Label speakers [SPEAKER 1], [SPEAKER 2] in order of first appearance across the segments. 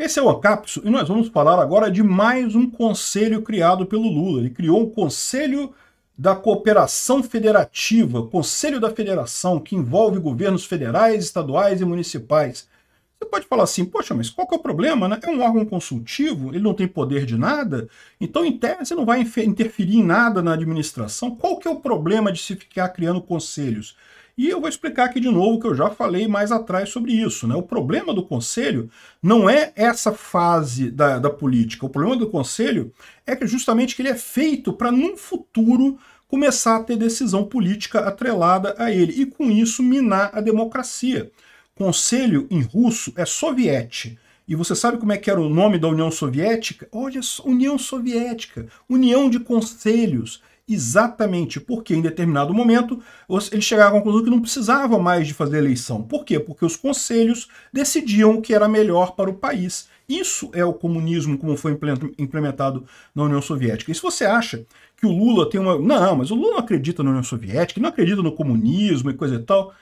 [SPEAKER 1] Esse é o Ancapso e nós vamos falar agora de mais um conselho criado pelo Lula. Ele criou o conselho da cooperação federativa, conselho da federação, que envolve governos federais, estaduais e municipais. Você pode falar assim, poxa, mas qual que é o problema? Né? É um órgão consultivo, ele não tem poder de nada, então em tese não vai interferir em nada na administração. Qual que é o problema de se ficar criando conselhos? E eu vou explicar aqui de novo que eu já falei mais atrás sobre isso. Né? O problema do Conselho não é essa fase da, da política. O problema do Conselho é que justamente que ele é feito para, num futuro, começar a ter decisão política atrelada a ele e, com isso, minar a democracia. Conselho, em russo, é soviete. E você sabe como é que era o nome da União Soviética? Olha só, União Soviética, União de Conselhos exatamente porque em determinado momento eles chegaram à conclusão que não precisava mais de fazer eleição. Por quê? Porque os conselhos decidiam o que era melhor para o país. Isso é o comunismo como foi implementado na União Soviética. E se você acha que o Lula tem uma... Não, mas o Lula não acredita na União Soviética, não acredita no comunismo e coisa e tal...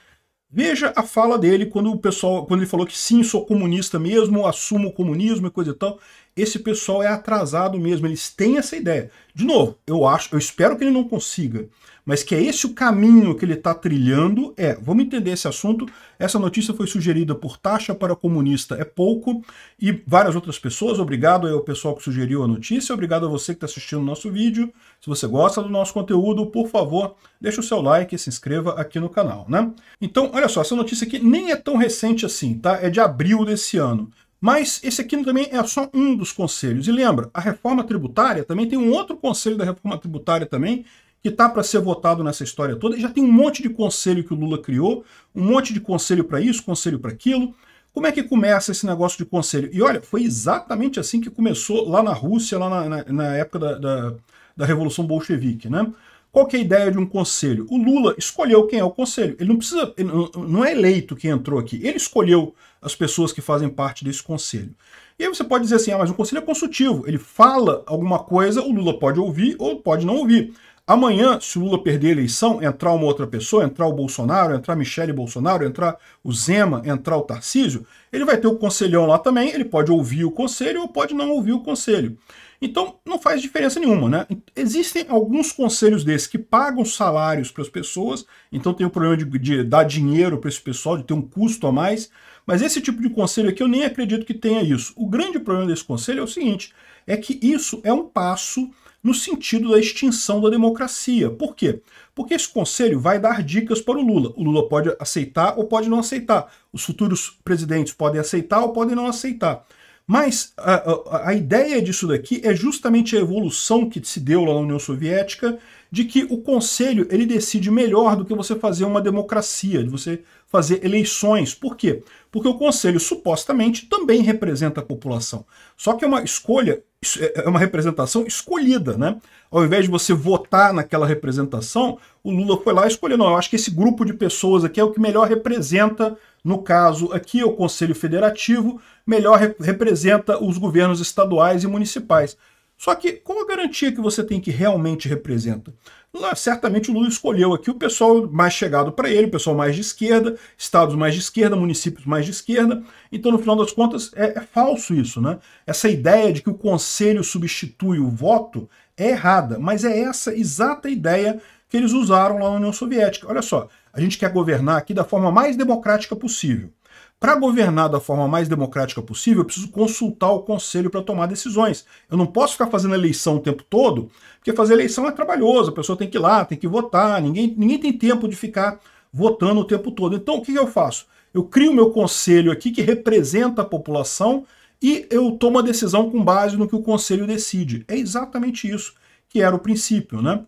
[SPEAKER 1] Veja a fala dele quando o pessoal, quando ele falou que sim, sou comunista mesmo, assumo o comunismo e coisa e tal esse pessoal é atrasado mesmo, eles têm essa ideia. De novo, eu acho, eu espero que ele não consiga, mas que é esse o caminho que ele está trilhando, é, vamos entender esse assunto, essa notícia foi sugerida por Taxa para Comunista é Pouco e várias outras pessoas, obrigado ao pessoal que sugeriu a notícia, obrigado a você que está assistindo o nosso vídeo, se você gosta do nosso conteúdo, por favor, deixa o seu like e se inscreva aqui no canal, né? Então, olha só, essa notícia aqui nem é tão recente assim, tá? É de abril desse ano, mas esse aqui também é só um dos conselhos. E lembra, a reforma tributária também tem um outro conselho da reforma tributária também, que está para ser votado nessa história toda. E já tem um monte de conselho que o Lula criou, um monte de conselho para isso, conselho para aquilo. Como é que começa esse negócio de conselho? E olha, foi exatamente assim que começou lá na Rússia, lá na, na, na época da, da, da Revolução Bolchevique, né? Qual que é a ideia de um conselho? O Lula escolheu quem é o conselho. Ele não precisa, ele não é eleito quem entrou aqui. Ele escolheu as pessoas que fazem parte desse conselho. E aí você pode dizer assim, ah, mas o conselho é consultivo. Ele fala alguma coisa, o Lula pode ouvir ou pode não ouvir. Amanhã, se o Lula perder a eleição, entrar uma outra pessoa, entrar o Bolsonaro, entrar Michele Bolsonaro, entrar o Zema, entrar o Tarcísio, ele vai ter o conselhão lá também, ele pode ouvir o conselho ou pode não ouvir o conselho. Então, não faz diferença nenhuma, né? Existem alguns conselhos desses que pagam salários para as pessoas, então tem o problema de, de dar dinheiro para esse pessoal, de ter um custo a mais, mas esse tipo de conselho aqui eu nem acredito que tenha isso. O grande problema desse conselho é o seguinte, é que isso é um passo no sentido da extinção da democracia. Por quê? Porque esse conselho vai dar dicas para o Lula. O Lula pode aceitar ou pode não aceitar. Os futuros presidentes podem aceitar ou podem não aceitar. Mas a, a, a, ideia disso daqui é justamente a evolução que se deu lá na União Soviética de que o conselho ele decide melhor do que você fazer uma democracia, de você fazer eleições. Por quê? Porque o conselho supostamente também representa a população. Só que é uma escolha é, é uma representação escolhida, né? Ao invés de você votar naquela representação, o Lula foi lá e escolheu, não, eu acho que esse grupo de pessoas aqui é o que melhor representa, no caso aqui é o Conselho Federativo, melhor re representa os governos estaduais e municipais. Só que qual a garantia que você tem que realmente representa? Lá, certamente o Lula escolheu aqui o pessoal mais chegado para ele, o pessoal mais de esquerda, estados mais de esquerda, municípios mais de esquerda. Então, no final das contas, é, é falso isso, né? Essa ideia de que o conselho substitui o voto é errada, mas é essa exata ideia que eles usaram lá na União Soviética. Olha só, a gente quer governar aqui da forma mais democrática possível. Para governar da forma mais democrática possível, eu preciso consultar o conselho para tomar decisões. Eu não posso ficar fazendo eleição o tempo todo, porque fazer eleição é trabalhoso, a pessoa tem que ir lá, tem que votar, ninguém, ninguém tem tempo de ficar votando o tempo todo. Então o que, eu faço? Eu crio o meu conselho aqui que representa a população e eu tomo a decisão com base no que o conselho decide. É exatamente isso que era o princípio, né?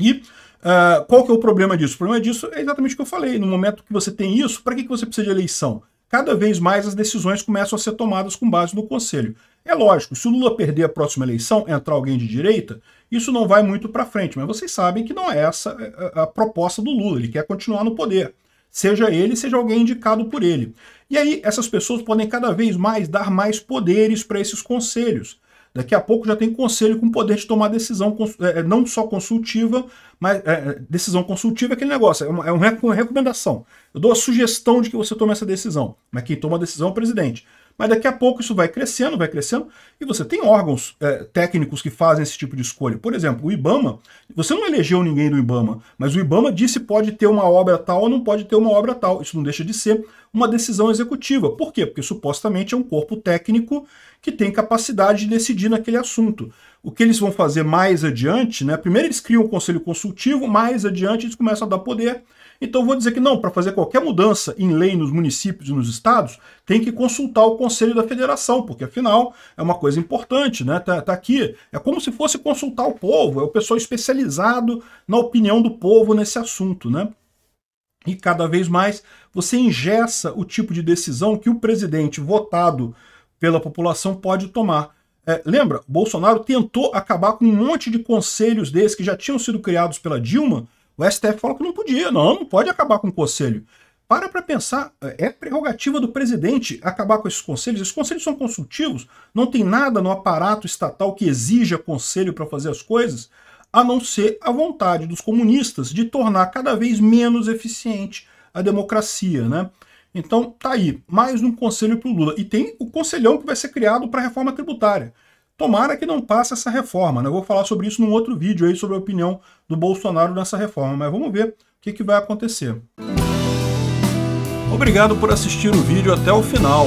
[SPEAKER 1] E uh, qual que é o problema disso? O problema disso é exatamente o que eu falei. No momento que você tem isso, para que, que você precisa de eleição? Cada vez mais as decisões começam a ser tomadas com base no conselho. É lógico, se o Lula perder a próxima eleição, entrar alguém de direita, isso não vai muito para frente. Mas vocês sabem que não é essa é, é, a proposta do Lula. Ele quer continuar no poder. Seja ele, seja alguém indicado por ele. E aí, essas pessoas podem cada vez mais dar mais poderes para esses conselhos. Daqui a pouco já tem conselho com poder de tomar decisão, é, é, não só consultiva, mas é, é, decisão consultiva é aquele negócio, é uma, é uma recomendação. Eu dou a sugestão de que você tome essa decisão, mas quem toma a decisão é o presidente. Mas daqui a pouco isso vai crescendo, vai crescendo, e você tem órgãos é, técnicos que fazem esse tipo de escolha. Por exemplo, o IBAMA, você não elegeu ninguém do IBAMA, mas o IBAMA disse pode ter uma obra tal ou não pode ter uma obra tal. Isso não deixa de ser uma decisão executiva. Por quê? Porque supostamente é um corpo técnico que tem capacidade de decidir naquele assunto. O que eles vão fazer mais adiante, né? Primeiro eles criam um conselho consultivo, mais adiante eles começam a dar poder. Então vou dizer que não, para fazer qualquer mudança em lei nos municípios e nos estados, tem que consultar o Conselho da Federação, porque afinal é uma coisa importante, né? Tá, tá aqui. É como se fosse consultar o povo, é o pessoal especializado na opinião do povo nesse assunto, né? E cada vez mais você ingessa o tipo de decisão que o presidente votado pela população pode tomar. É, lembra, Bolsonaro tentou acabar com um monte de conselhos desses que já tinham sido criados pela Dilma. O STF falou que não podia, não, não pode acabar com o conselho. Para para pensar, é prerrogativa do presidente acabar com esses conselhos. Esses conselhos são consultivos, não tem nada no aparato estatal que exija conselho para fazer as coisas a não ser a vontade dos comunistas de tornar cada vez menos eficiente a democracia, né? Então tá aí, mais um conselho para o Lula. E tem o conselhão que vai ser criado para a reforma tributária. Tomara que não passe essa reforma, né? Eu vou falar sobre isso num outro vídeo aí, sobre a opinião do Bolsonaro nessa reforma, mas vamos ver o que, que vai acontecer. Obrigado por assistir o vídeo até o final.